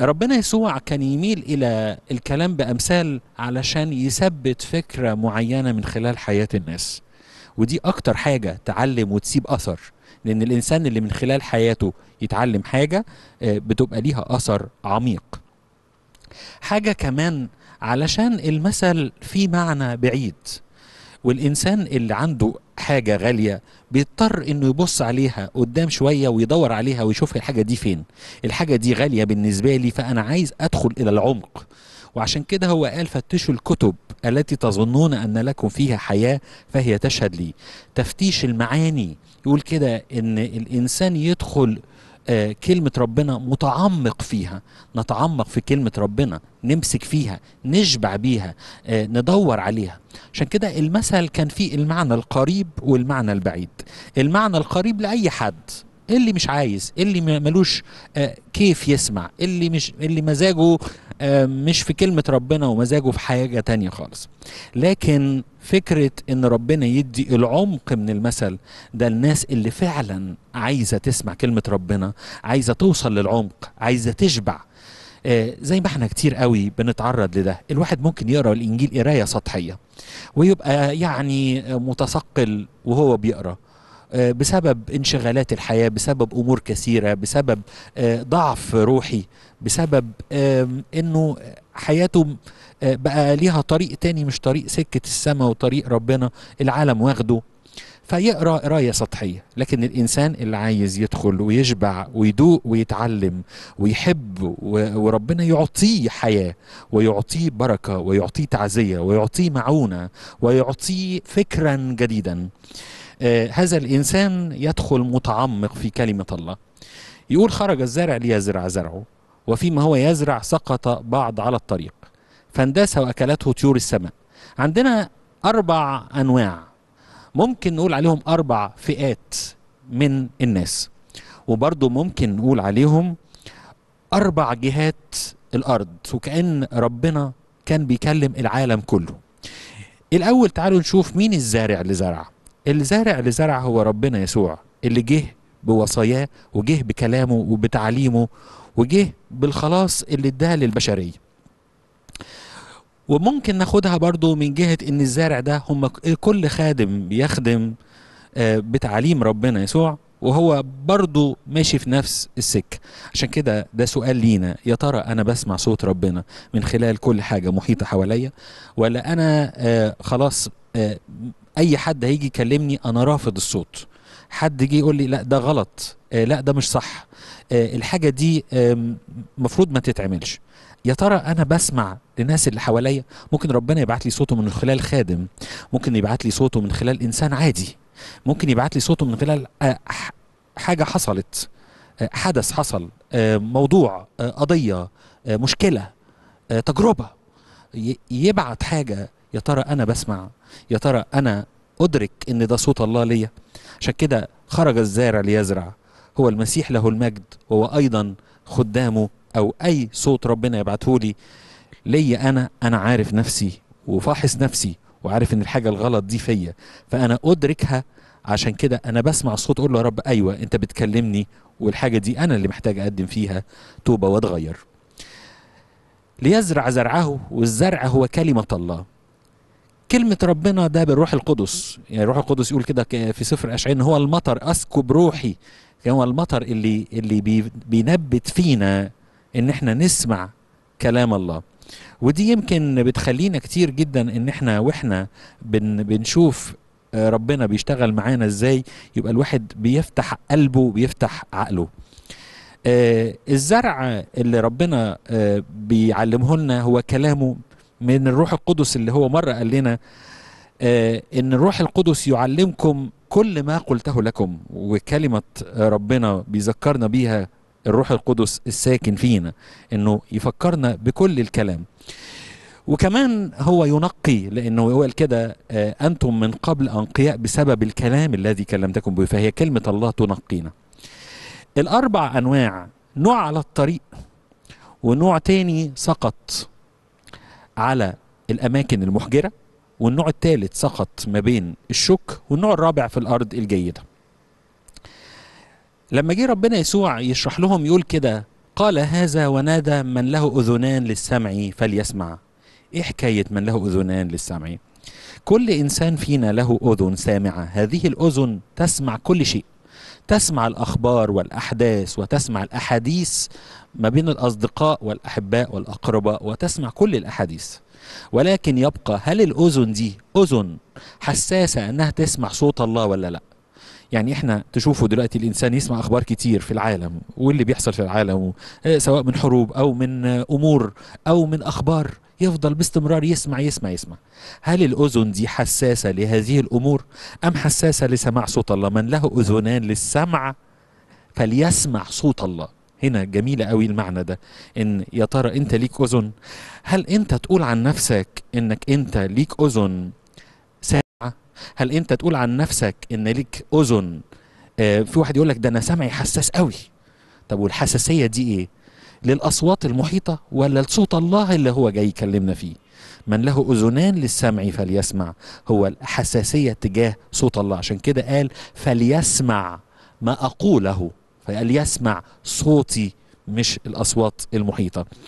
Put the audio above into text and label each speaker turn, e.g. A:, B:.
A: ربنا يسوع كان يميل الى الكلام بامثال علشان يثبت فكره معينه من خلال حياه الناس ودي اكتر حاجه تعلم وتسيب اثر لان الانسان اللي من خلال حياته يتعلم حاجه آه، بتبقى ليها اثر عميق حاجه كمان علشان المثل فيه معنى بعيد والإنسان اللي عنده حاجة غالية بيضطر إنه يبص عليها قدام شوية ويدور عليها ويشوف الحاجة دي فين الحاجة دي غالية بالنسبة لي فأنا عايز أدخل إلى العمق وعشان كده هو قال فتشوا الكتب التي تظنون أن لكم فيها حياة فهي تشهد لي تفتيش المعاني يقول كده إن الإنسان يدخل آه، كلمة ربنا متعمق فيها نتعمق في كلمة ربنا نمسك فيها نشبع بيها آه، ندور عليها عشان كده المثل كان فيه المعنى القريب والمعنى البعيد المعنى القريب لأي حد اللي مش عايز اللي ملوش آه، كيف يسمع اللي مش اللي مزاجه آه، مش في كلمة ربنا ومزاجه في حاجة تانية خالص لكن فكرة ان ربنا يدي العمق من المثل ده الناس اللي فعلا عايزة تسمع كلمة ربنا عايزة توصل للعمق عايزة تشبع آه، زي ما احنا كتير قوي بنتعرض لده الواحد ممكن يقرا الانجيل قرايه سطحيه ويبقى يعني متثقل وهو بيقرا آه، بسبب انشغالات الحياه بسبب امور كثيره بسبب آه، ضعف روحي بسبب انه حياته آه، بقى ليها طريق تاني مش طريق سكه السماء وطريق ربنا العالم واخده فيقرا قرايه سطحيه لكن الانسان اللي عايز يدخل ويشبع ويدوق ويتعلم ويحب وربنا يعطيه حياه ويعطيه بركه ويعطيه تعزيه ويعطيه معونه ويعطيه فكرا جديدا آه هذا الانسان يدخل متعمق في كلمه الله يقول خرج الزارع ليزرع زرعه وفيما هو يزرع سقط بعض على الطريق فانداس واكلته طيور السماء عندنا اربع انواع ممكن نقول عليهم أربع فئات من الناس وبرضه ممكن نقول عليهم أربع جهات الأرض وكأن ربنا كان بيكلم العالم كله الأول تعالوا نشوف مين الزارع اللي زرع الزارع اللي زرع هو ربنا يسوع اللي جه بوصاياه وجه بكلامه وبتعليمه وجه بالخلاص اللي اداه للبشريه وممكن ناخدها برضو من جهة ان الزارع ده هم كل خادم بيخدم آه، بتعليم ربنا يسوع وهو برضه ماشي في نفس السكة عشان كده ده سؤال لينا يا ترى أنا بسمع صوت ربنا من خلال كل حاجة محيطة حواليا ولا أنا آه، خلاص آه، أي حد هيجي يكلمني أنا رافض الصوت حد جه يقول لي لا ده غلط آه، لا ده مش صح آه، الحاجه دي المفروض ما تتعملش يا ترى انا بسمع للناس اللي حواليا ممكن ربنا يبعت لي صوته من خلال خادم ممكن يبعت لي صوته من خلال انسان عادي ممكن يبعت لي صوته من خلال آه، حاجه حصلت حدث حصل موضوع قضيه مشكله تجربه يبعت حاجه يا ترى انا بسمع يا ترى انا أدرك إن ده صوت الله ليا عشان كده خرج الزارع ليزرع هو المسيح له المجد وهو أيضا خدامه أو أي صوت ربنا يبعته لي ليا أنا أنا عارف نفسي وفاحص نفسي وعارف إن الحاجة الغلط دي فيا فأنا أدركها عشان كده أنا بسمع الصوت أقول له يا رب أيوه أنت بتكلمني والحاجة دي أنا اللي محتاج أقدم فيها توبة وأتغير ليزرع زرعه والزرع هو كلمة الله كلمة ربنا ده بالروح القدس يعني الروح القدس يقول كده في سفر أشعين هو المطر أسكب روحي يعني هو المطر اللي اللي بينبت فينا إن إحنا نسمع كلام الله ودي يمكن بتخلينا كتير جدا إن إحنا وإحنا بن بنشوف آه، ربنا بيشتغل معانا إزاي يبقى الواحد بيفتح قلبه بيفتح عقله آه، الزرع اللي ربنا آه، بيعلمه لنا هو كلامه من الروح القدس اللي هو مرة قال لنا آه، ان الروح القدس يعلمكم كل ما قلته لكم وكلمة ربنا بيذكرنا بيها الروح القدس الساكن فينا انه يفكرنا بكل الكلام وكمان هو ينقي لانه هو قال كده آه، انتم من قبل انقياء بسبب الكلام الذي كلمتكم به فهي كلمه الله تنقينا الاربع انواع نوع على الطريق ونوع تاني سقط على الأماكن المحجرة والنوع الثالث سقط ما بين الشك والنوع الرابع في الأرض الجيدة لما جه ربنا يسوع يشرح لهم يقول كده قال هذا ونادى من له أذنان للسمع فليسمع إيه حكاية من له أذنان للسمع كل إنسان فينا له أذن سامعة هذه الأذن تسمع كل شيء تسمع الأخبار والأحداث وتسمع الأحاديث ما بين الأصدقاء والأحباء والأقرباء وتسمع كل الأحاديث ولكن يبقى هل الأذن دي أذن حساسة أنها تسمع صوت الله ولا لأ يعني احنا تشوفوا دلوقتي الانسان يسمع اخبار كتير في العالم واللي بيحصل في العالم آه، سواء من حروب او من آه، امور او من اخبار يفضل باستمرار يسمع يسمع يسمع هل الأذن دي حساسة لهذه الأمور أم حساسة لسماع صوت الله من له أذنان للسمع فليسمع صوت الله هنا جميلة قوي المعنى ده إن يا ترى أنت ليك أذن هل أنت تقول عن نفسك إنك أنت ليك أذن سامعة هل أنت تقول عن نفسك إن ليك أذن آه في واحد يقول لك ده أنا سمعي حساس قوي طب والحساسية دي إيه للأصوات المحيطة ولا لصوت الله اللي هو جاي يكلمنا فيه من له أذنان للسمع فليسمع هو الحساسية تجاه صوت الله عشان كده قال فليسمع ما أقوله فليسمع صوتي مش الأصوات المحيطة